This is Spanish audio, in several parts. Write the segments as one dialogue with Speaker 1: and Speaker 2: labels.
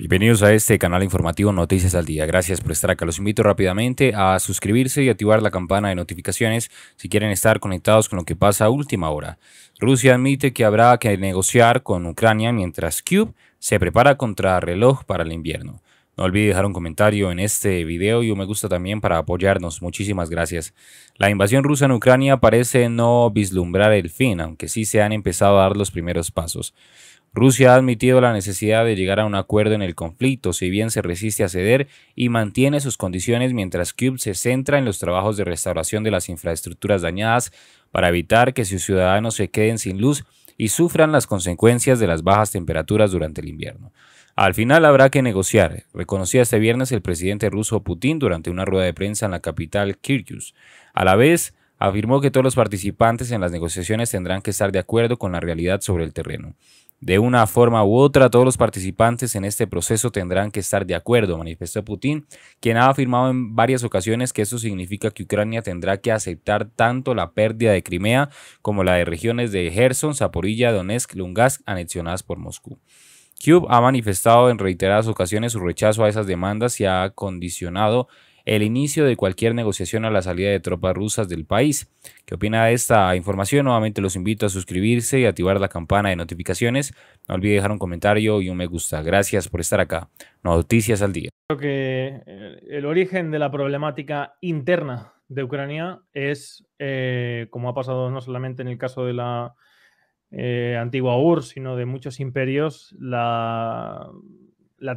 Speaker 1: Bienvenidos a este canal informativo Noticias al Día. Gracias por estar acá. Los invito rápidamente a suscribirse y activar la campana de notificaciones si quieren estar conectados con lo que pasa a última hora. Rusia admite que habrá que negociar con Ucrania mientras Cube se prepara contra reloj para el invierno. No olvide dejar un comentario en este video y un me gusta también para apoyarnos. Muchísimas gracias. La invasión rusa en Ucrania parece no vislumbrar el fin, aunque sí se han empezado a dar los primeros pasos. Rusia ha admitido la necesidad de llegar a un acuerdo en el conflicto, si bien se resiste a ceder y mantiene sus condiciones mientras Kiev se centra en los trabajos de restauración de las infraestructuras dañadas para evitar que sus ciudadanos se queden sin luz y sufran las consecuencias de las bajas temperaturas durante el invierno. Al final habrá que negociar, reconocía este viernes el presidente ruso Putin durante una rueda de prensa en la capital Kyrgyz. A la vez, afirmó que todos los participantes en las negociaciones tendrán que estar de acuerdo con la realidad sobre el terreno. De una forma u otra, todos los participantes en este proceso tendrán que estar de acuerdo, manifestó Putin, quien ha afirmado en varias ocasiones que eso significa que Ucrania tendrá que aceptar tanto la pérdida de Crimea como la de regiones de Gerson, Zaporilla, Donetsk, Lungask anexionadas por Moscú. Cube ha manifestado en reiteradas ocasiones su rechazo a esas demandas y ha condicionado el inicio de cualquier negociación a la salida de tropas rusas del país. ¿Qué opina de esta información? Nuevamente los invito a suscribirse y activar la campana de notificaciones. No olvide dejar un comentario y un me gusta. Gracias por estar acá. Noticias al día.
Speaker 2: Creo que eh, el origen de la problemática interna de Ucrania es, eh, como ha pasado no solamente en el caso de la eh, antigua URSS, sino de muchos imperios, la,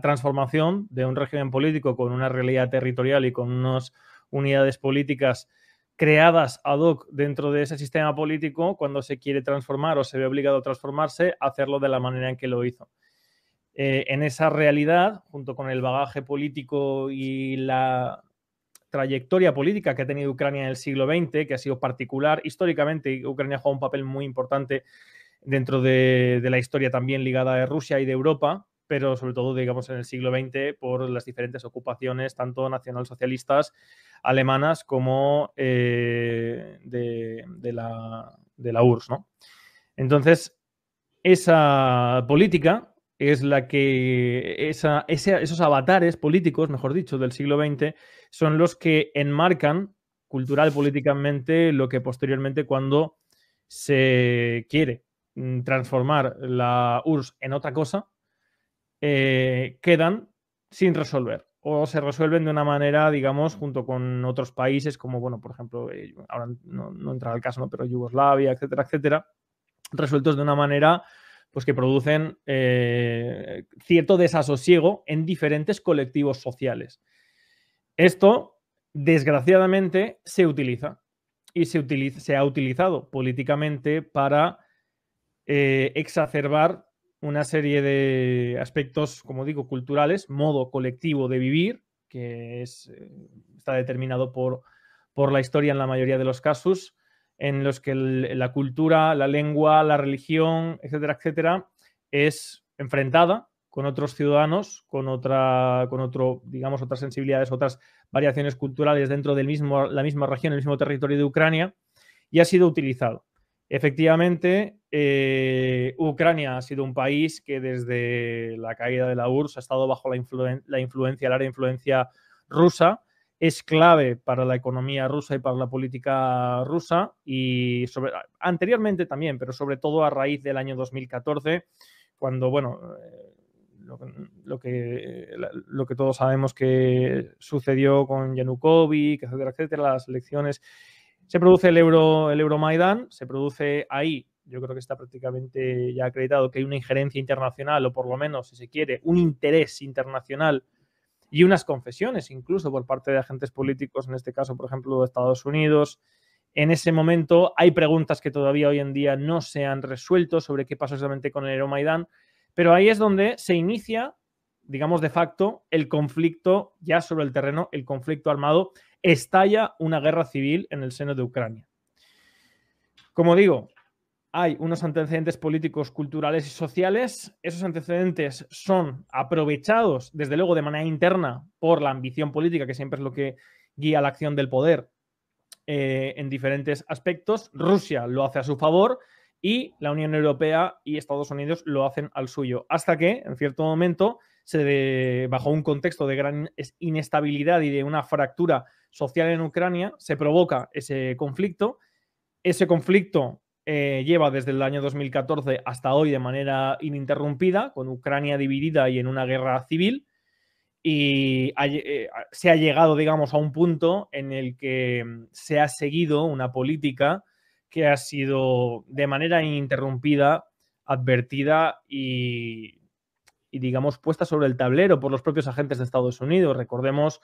Speaker 2: transformación de un régimen político con una realidad territorial y con unas unidades políticas creadas ad hoc dentro de ese sistema político, cuando se quiere transformar o se ve obligado a transformarse, hacerlo de la manera en que lo hizo. Eh, en esa realidad, junto con el bagaje político y la trayectoria política que ha tenido Ucrania en el siglo XX, que ha sido particular, históricamente Ucrania juega un papel muy importante dentro de, la historia también ligada de Rusia y de Europa, pero sobre todo, digamos, en el siglo XX por las diferentes ocupaciones, tanto nacionalsocialistas alemanas como eh, de, la, URSS. ¿no? Entonces, esa política es la que, esa, esos avatares políticos, mejor dicho, del siglo XX, son los que enmarcan cultural, políticamente, lo que posteriormente cuando se quiere Mm, transformar la URSS en otra cosa, eh, quedan sin resolver o se resuelven de una manera, digamos, junto con otros países como, bueno, por ejemplo, eh, ahora no, no al el caso, ¿no? pero Yugoslavia, etcétera, etcétera, resueltos de una manera pues que producen eh, cierto desasosiego en diferentes colectivos sociales. Esto, desgraciadamente, se utiliza y se, se ha utilizado políticamente para eh, exacerbar una serie de aspectos, como digo, culturales, modo colectivo de vivir, que eh, está determinado por, la historia en la mayoría de los casos, en los que la cultura, la lengua, la religión, etcétera, etcétera, es enfrentada con otros ciudadanos, con otra, con otro, digamos, otras sensibilidades, otras variaciones culturales dentro de mismo, la misma región, el mismo territorio de Ucrania, y ha sido utilizado. Efectivamente, eh, Ucrania ha sido un país que desde la caída de la URSS ha estado bajo la, influencia, la influencia, el área influencia rusa. Es clave para la economía rusa y para la política rusa y anteriormente también, pero sobre todo a raíz del año 2014, cuando, bueno, eh, lo, que, lo que todos sabemos que sucedió con Yanukovych, etcétera, etcétera, las elecciones se produce el Euro, el Euromaidán, se produce ahí, yo creo que está prácticamente ya acreditado que hay una injerencia internacional, o por lo menos, si se quiere, un interés internacional y unas confesiones incluso por parte de agentes políticos, en este caso, por ejemplo, de Estados Unidos. En ese momento hay preguntas que todavía hoy en día no se han resuelto sobre qué pasó exactamente con el Euromaidán, pero ahí es donde se inicia digamos, de facto, el conflicto ya sobre el terreno, el conflicto armado estalla una guerra civil en el seno de Ucrania. Como digo, hay unos antecedentes políticos, culturales y sociales. Esos antecedentes son aprovechados, desde luego, de manera interna por la ambición política, que siempre es lo que guía la acción del poder eh, en diferentes aspectos. Rusia lo hace a su favor y la Unión Europea y Estados Unidos lo hacen al suyo, hasta que, en cierto momento, se bajo un contexto de gran inestabilidad y de una fractura social en Ucrania, se provoca ese conflicto. Ese conflicto eh, lleva desde el año 2014 hasta hoy de manera ininterrumpida, con Ucrania dividida y en una guerra civil. Y eh, se ha llegado, digamos, a un punto en el que mm, se ha seguido una política que ha sido de manera ininterrumpida, advertida y, y digamos, puesta sobre el tablero por los propios agentes de Estados Unidos. Recordemos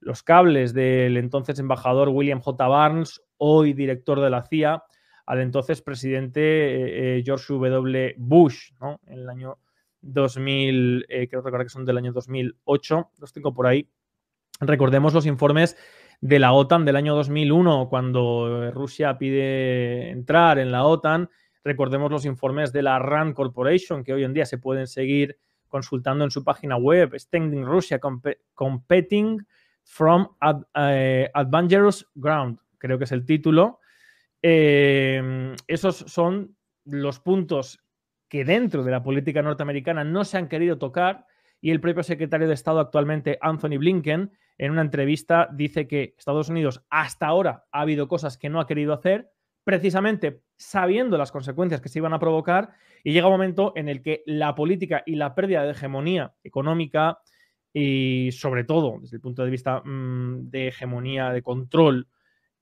Speaker 2: los cables del entonces embajador William J. Barnes, hoy director de la CIA, al entonces presidente eh, eh, George W. Bush, ¿no? En el año 2000, eh, creo recordar que son del año 2008, los tengo por ahí. Recordemos los informes de la OTAN del año 2001, cuando Rusia pide entrar en la OTAN. Recordemos los informes de la RAND Corporation, que hoy en día se pueden seguir consultando en su página web, Standing Russia Competing From Ad, eh, Ground, creo que es el título. Eh, esos son los puntos que dentro de la política norteamericana no se han querido tocar y el propio secretario de Estado actualmente, Anthony Blinken, en una entrevista dice que Estados Unidos hasta ahora ha habido cosas que no ha querido hacer, precisamente sabiendo las consecuencias que se iban a provocar, y llega un momento en el que la política y la pérdida de hegemonía económica, y sobre todo desde el punto de vista mm, de hegemonía, de control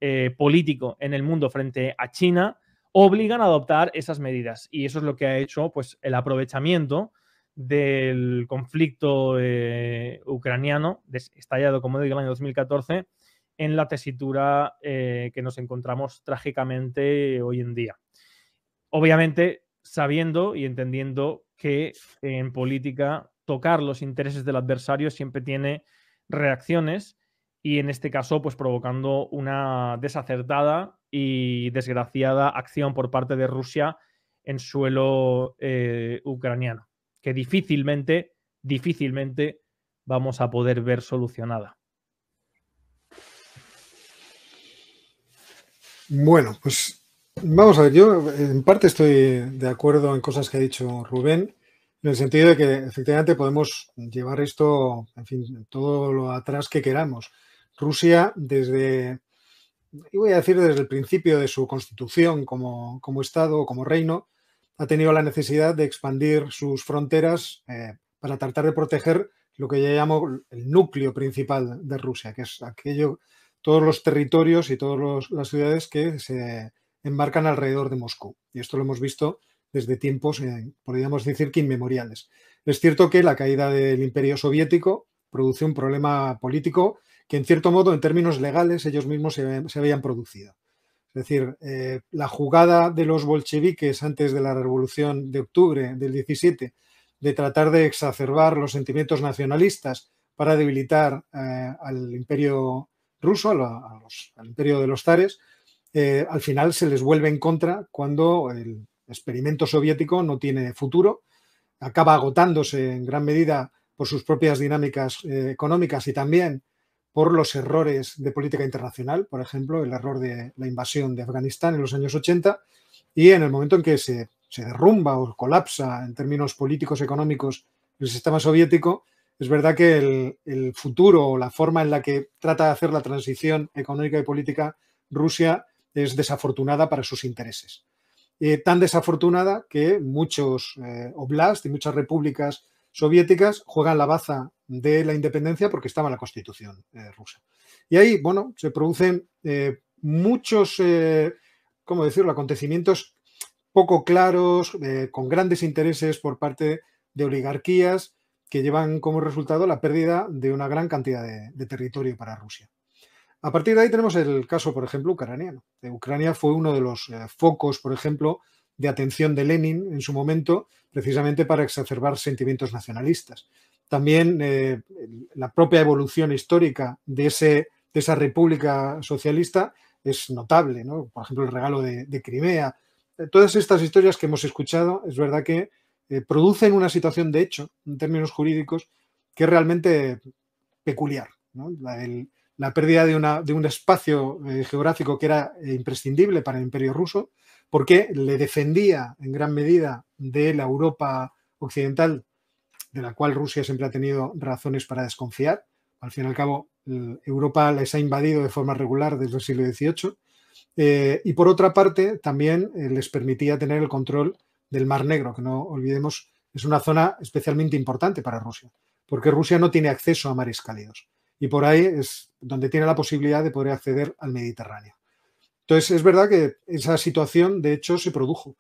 Speaker 2: eh, político en el mundo frente a China, obligan a adoptar esas medidas. Y eso es lo que ha hecho pues, el aprovechamiento del conflicto eh, ucraniano, estallado, como digo, en el año 2014, en la tesitura eh, que nos encontramos trágicamente hoy en día. Obviamente, sabiendo y entendiendo que en política tocar los intereses del adversario siempre tiene reacciones y en este caso pues provocando una desacertada y desgraciada acción por parte de Rusia en suelo eh, ucraniano, que difícilmente, difícilmente vamos a poder ver solucionada.
Speaker 3: Bueno, pues vamos a ver, yo en parte estoy de acuerdo en cosas que ha dicho Rubén. En el sentido de que efectivamente podemos llevar esto, en fin, todo lo atrás que queramos. Rusia desde, y voy a decir desde el principio de su constitución como, Estado o como reino, ha tenido la necesidad de expandir sus fronteras eh, para tratar de proteger lo que yo llamo el núcleo principal de Rusia, que es aquello, todos los territorios y todas las ciudades que se embarcan alrededor de Moscú. Y esto lo hemos visto desde tiempos, eh, podríamos decir que inmemoriales. Es cierto que la caída del imperio soviético produce un problema político que en cierto modo en términos legales ellos mismos se, habían producido. Es decir, eh, la jugada de los bolcheviques antes de la revolución de octubre del 17 de tratar de exacerbar los sentimientos nacionalistas para debilitar eh, al imperio ruso, al imperio de los tares, al final se les vuelve en contra cuando el experimento soviético no tiene futuro, acaba agotándose en gran medida por sus propias dinámicas eh, económicas y también por los errores de política internacional, por ejemplo, el error de la invasión de Afganistán en los años 80 y en el momento en que se, derrumba o colapsa en términos políticos, económicos, el sistema soviético, es verdad que el futuro o la forma en la que trata de hacer la transición económica y política Rusia es desafortunada para sus intereses. Eh, tan desafortunada que muchos eh, y muchas repúblicas soviéticas juegan la baza de la independencia porque estaba la constitución eh, rusa. Y ahí, bueno, se producen eh, muchos, ¿cómo decirlo?, acontecimientos poco claros, con grandes intereses por parte de oligarquías que llevan como resultado la pérdida de una gran cantidad de territorio para Rusia. A partir de ahí tenemos el caso, por ejemplo, ucraniano. Eh, Ucrania fue uno de los eh, focos, por ejemplo, de atención de Lenin en su momento, precisamente para exacerbar sentimientos nacionalistas. También eh, la propia evolución histórica de, esa república socialista es notable, ¿no? Por ejemplo, el regalo de, Crimea. todas estas historias que hemos escuchado, es verdad que producen una situación de hecho, en términos jurídicos, que es realmente peculiar, ¿no? La la pérdida de, una, de un espacio eh, geográfico que era eh, imprescindible para el imperio ruso, porque le defendía en gran medida de la Europa occidental, de la cual Rusia siempre ha tenido razones para desconfiar. Al fin y al cabo, eh, Europa les ha invadido de forma regular desde el siglo XVIII. y por otra parte, también les permitía tener el control del Mar Negro, que no olvidemos es una zona especialmente importante para Rusia, porque Rusia no tiene acceso a mares cálidos. Y por ahí es donde tiene la posibilidad de poder acceder al Mediterráneo. Entonces, es verdad que esa situación, de hecho, se produjo,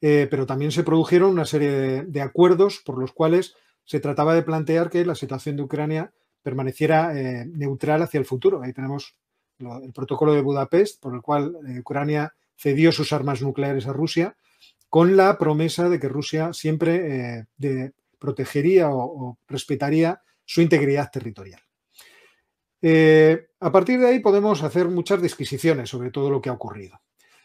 Speaker 3: eh, pero también se produjeron una serie de, acuerdos por los cuales se trataba de plantear que la situación de Ucrania permaneciera eh, neutral hacia el futuro. Ahí tenemos el protocolo de Budapest, por el cual eh, Ucrania cedió sus armas nucleares a Rusia, con la promesa de que Rusia siempre protegería o respetaría su integridad territorial. Eh, a partir de ahí podemos hacer muchas disquisiciones sobre todo lo que ha ocurrido.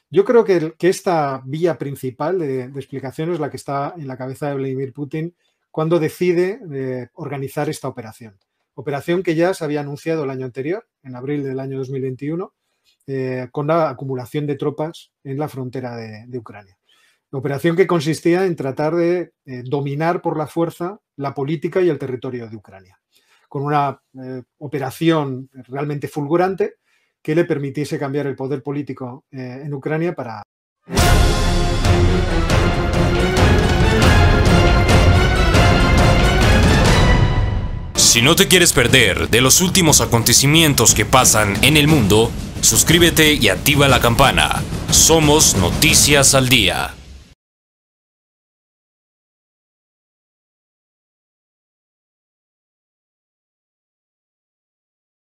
Speaker 3: Yo creo que, esta vía principal de, explicación es la que está en la cabeza de Vladimir Putin cuando decide eh, organizar esta operación. Operación que ya se había anunciado el año anterior, en abril del año 2021, eh, con la acumulación de tropas en la frontera de, Ucrania. operación que consistía en tratar de dominar por la fuerza la política y el territorio de Ucrania con una eh, operación realmente fulgurante que le permitiese cambiar el poder político eh, en Ucrania para...
Speaker 1: Si no te quieres perder de los últimos acontecimientos que pasan en el mundo, suscríbete y activa la campana. Somos Noticias al Día.